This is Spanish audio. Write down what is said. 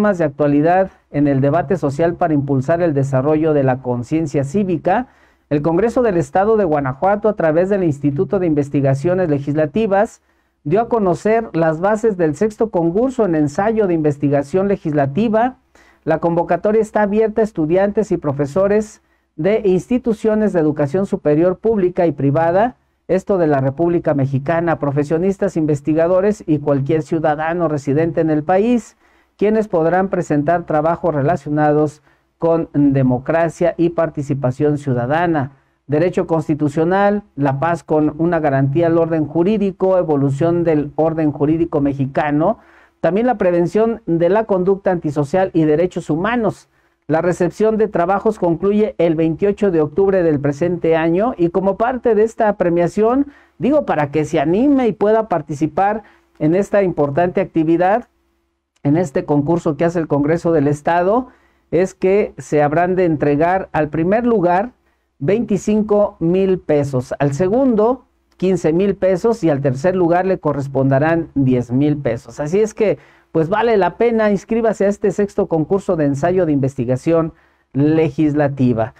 de actualidad en el debate social para impulsar el desarrollo de la conciencia cívica, el Congreso del Estado de Guanajuato, a través del Instituto de Investigaciones Legislativas, dio a conocer las bases del sexto concurso en ensayo de investigación legislativa. La convocatoria está abierta a estudiantes y profesores de instituciones de educación superior pública y privada, esto de la República Mexicana, profesionistas, investigadores y cualquier ciudadano residente en el país quienes podrán presentar trabajos relacionados con democracia y participación ciudadana, derecho constitucional, la paz con una garantía al orden jurídico, evolución del orden jurídico mexicano, también la prevención de la conducta antisocial y derechos humanos. La recepción de trabajos concluye el 28 de octubre del presente año y como parte de esta premiación, digo, para que se anime y pueda participar en esta importante actividad, en este concurso que hace el Congreso del Estado es que se habrán de entregar al primer lugar 25 mil pesos, al segundo 15 mil pesos y al tercer lugar le corresponderán 10 mil pesos. Así es que, pues vale la pena, inscríbase a este sexto concurso de ensayo de investigación legislativa.